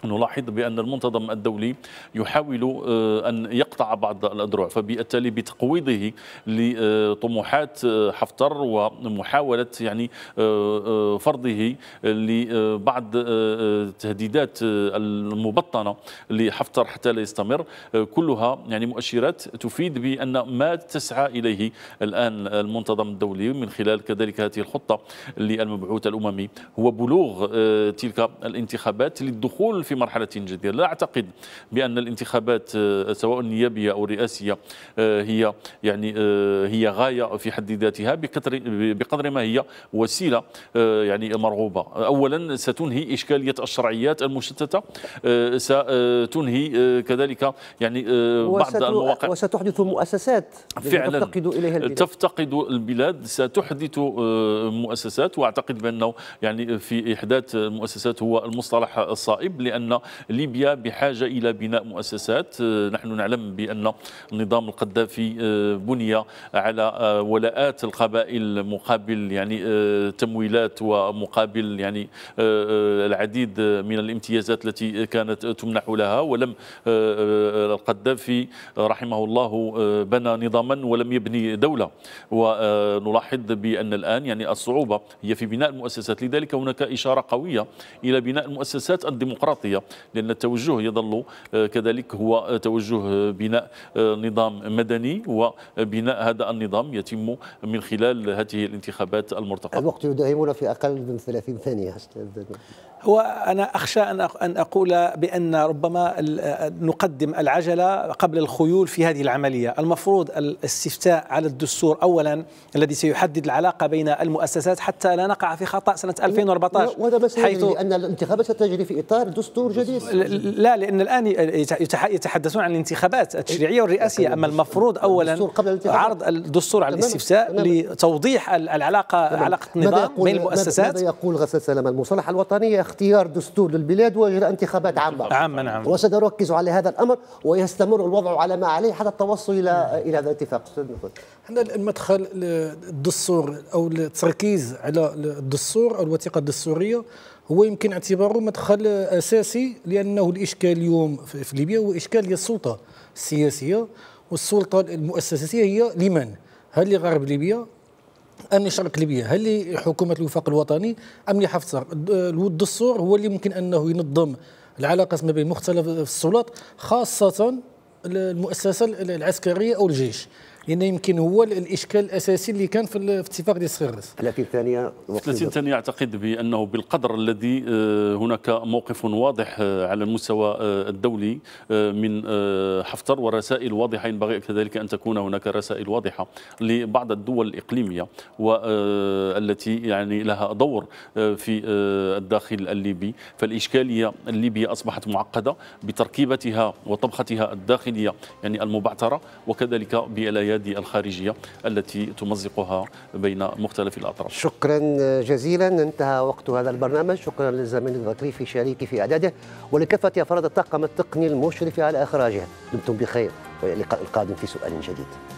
نلاحظ بأن المنتظم الدولي يحاول آه، أن يقطع بعض الأذرع فبالتالي بتقويضه لطموحات آه، حفتر ومحاولة يعني آه، فرضه لبعض التهديدات المبطنة لحفتر حتى لا يستمر كلها يعني مؤشرات تفيد بأن ما تسعى إليه الآن المنتظم الدولي من خلال كذلك هذه الخطة للمبعوث الأممي هو بلوغ تلك الانتخابات للدخول في مرحلة جديدة لا أعتقد بأن الانتخابات آه، سواء النيابية أو الرئاسية آه، هي يعني آه، هي غاية في حد ذاتها بقدر بقدر ما هي وسيلة يعني مرغوبة أولا ستنهي إشكالية الشرعيات المشتتة ستنهي كذلك يعني بعض المواقع وستحدث مؤسسات فعلا تفتقد إليها البلاد تفتقد البلاد ستحدث مؤسسات وأعتقد بأنه يعني في إحداث مؤسسات هو المصطلح الصائب لأن بأن ليبيا بحاجة إلى بناء مؤسسات آه، نحن نعلم بأن النظام القذافي آه، بني على آه، ولاءات القبائل مقابل يعني تمويلات ومقابل يعني العديد من الامتيازات التي كانت تمنح لها ولم القذافي رحمه الله بنى نظاما ولم يبني دولة ونلاحظ بأن الآن يعني الصعوبة هي في بناء المؤسسات لذلك هناك إشارة قوية إلى بناء المؤسسات الديمقراطية الوسطية لأن التوجه يظل آه، كذلك هو آه، توجه آه، بناء نظام مدني وبناء هذا النظام يتم من خلال هذه الانتخابات المرتقبة الوقت يداهمنا في أقل من 30 ثانية هو أنا أخشى أن أقول بأن ربما نقدم العجلة قبل الخيول في هذه العملية المفروض الاستفتاء على الدستور أولا الذي سيحدد العلاقة بين المؤسسات حتى لا نقع في خطأ سنة 2014 وهذا بس حيث لأن الانتخابات ستجري في إطار دستور دستور جديد لا لان الان يتحدثون عن الانتخابات التشريعيه والرئاسيه اما المفروض اولا قبل عرض الدستور على الاستفتاء لتوضيح العلاقه تمام. علاقه النظام بين المؤسسات ماذا يقول غسان سلام المصالحه الوطنيه اختيار دستور للبلاد واجراء انتخابات عامه عامه نعم وسنركز على هذا الامر ويستمر الوضع على ما عليه حتى التوصل الى الى هذا الاتفاق احنا المدخل للدستور او التركيز على الدستور او الوثيقه الدستوريه هو يمكن اعتباره مدخل اساسي لانه الاشكال اليوم في ليبيا هو اشكال للسلطه السياسيه والسلطه المؤسساتيه هي لمن؟ هل لغرب ليبيا ام لشرق ليبيا؟ هل لحكومه الوفاق الوطني ام لحفتر؟ الدستور هو اللي ممكن انه ينظم العلاقات ما بين مختلف السلطات خاصه المؤسسه العسكريه او الجيش لان يمكن هو الاشكال الاساسي اللي كان في الاتفاق ديال صغيرس 30 ثانيه 30 ثانيه اعتقد بانه بالقدر الذي آه، هناك موقف واضح آه، على المستوى آه، الدولي من حفتر ورسائل واضحه ينبغي كذلك ان تكون هناك رسائل واضحه لبعض الدول الاقليميه والتي يعني لها دور في الداخل الليبي فالاشكاليه الليبيه اصبحت معقده بتركيبتها وطبختها الداخليه يعني المبعثره وكذلك بالايات هذه الخارجية التي تمزقها بين مختلف الأطراف شكرا جزيلا انتهى وقت هذا البرنامج شكرا للزميل في شريكي في إعداده ولكافة أفراد الطاقم التقني المشرف على إخراجه دمتم بخير وإلى اللقاء القادم في سؤال جديد